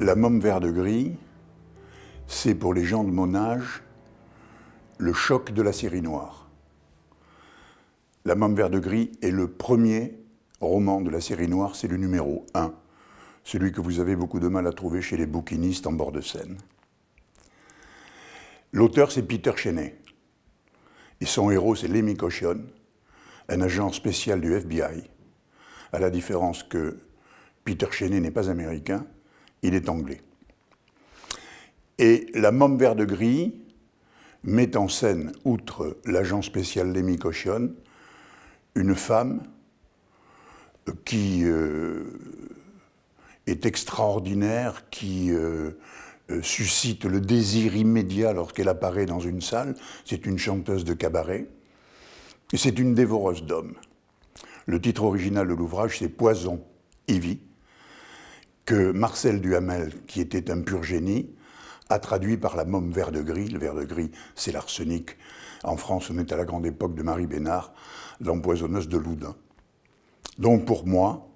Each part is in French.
La Momme vert de gris, c'est pour les gens de mon âge le choc de la série noire. La Môme vert de gris est le premier roman de la série noire, c'est le numéro 1, celui que vous avez beaucoup de mal à trouver chez les bouquinistes en bord de scène. L'auteur, c'est Peter Cheney. Et son héros, c'est Lemmy Caution, un agent spécial du FBI, à la différence que Peter Cheney n'est pas américain, il est anglais. Et la momme Vert de Gris met en scène, outre l'agent spécial Lemmy Caution, une femme euh, qui euh, est extraordinaire, qui euh, suscite le désir immédiat lorsqu'elle apparaît dans une salle. C'est une chanteuse de cabaret et c'est une dévoreuse d'hommes. Le titre original de l'ouvrage, c'est Poison, Ivy que Marcel Duhamel, qui était un pur génie, a traduit par la Momme vert de gris. Le vert de gris, c'est l'arsenic. En France, on est à la grande époque de Marie Bénard, l'empoisonneuse de Loudun. Donc pour moi,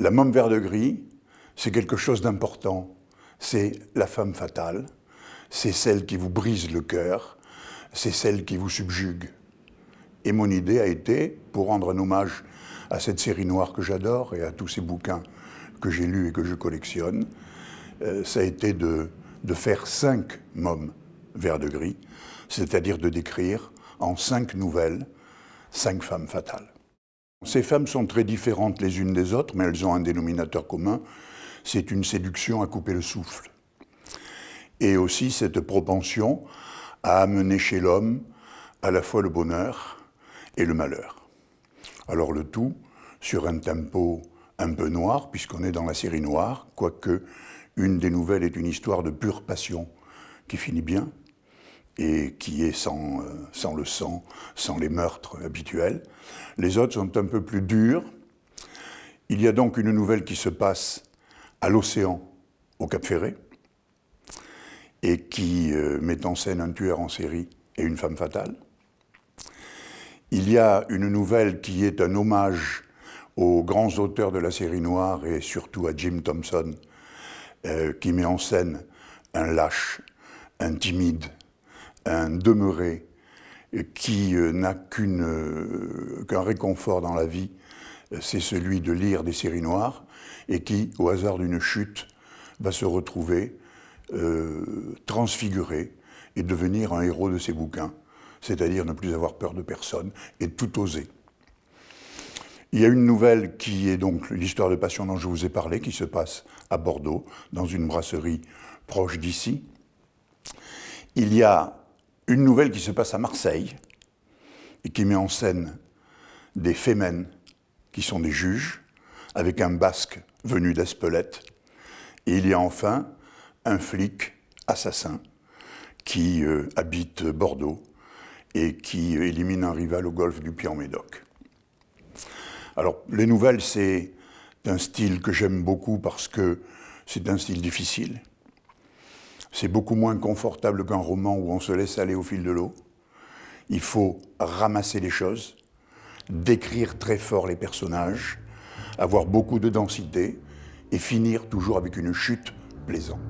la Momme vert de gris, c'est quelque chose d'important. C'est la femme fatale, c'est celle qui vous brise le cœur, c'est celle qui vous subjugue. Et mon idée a été, pour rendre un hommage à cette série noire que j'adore et à tous ces bouquins que j'ai lu et que je collectionne, euh, ça a été de, de faire cinq mômes vers de gris, c'est-à-dire de décrire en cinq nouvelles cinq femmes fatales. Ces femmes sont très différentes les unes des autres, mais elles ont un dénominateur commun, c'est une séduction à couper le souffle. Et aussi cette propension à amener chez l'homme à la fois le bonheur et le malheur. Alors le tout sur un tempo un peu noir, puisqu'on est dans la série noire, quoique une des nouvelles est une histoire de pure passion qui finit bien et qui est sans, euh, sans le sang, sans les meurtres habituels. Les autres sont un peu plus durs. Il y a donc une nouvelle qui se passe à l'océan, au Cap Ferré, et qui euh, met en scène un tueur en série et une femme fatale. Il y a une nouvelle qui est un hommage aux grands auteurs de la série noire et surtout à Jim Thompson, euh, qui met en scène un lâche, un timide, un demeuré, qui euh, n'a euh, qu'un réconfort dans la vie, c'est celui de lire des séries noires, et qui, au hasard d'une chute, va se retrouver transfiguré et devenir un héros de ses bouquins, c'est-à-dire ne plus avoir peur de personne et tout oser. Il y a une nouvelle qui est donc l'histoire de Passion dont je vous ai parlé, qui se passe à Bordeaux, dans une brasserie proche d'ici. Il y a une nouvelle qui se passe à Marseille, et qui met en scène des fémènes qui sont des juges, avec un basque venu d'Espelette. Et il y a enfin un flic assassin qui euh, habite Bordeaux et qui euh, élimine un rival au golfe du Puy-en-Médoc. Alors, les nouvelles, c'est un style que j'aime beaucoup parce que c'est un style difficile. C'est beaucoup moins confortable qu'un roman où on se laisse aller au fil de l'eau. Il faut ramasser les choses, décrire très fort les personnages, avoir beaucoup de densité et finir toujours avec une chute plaisante.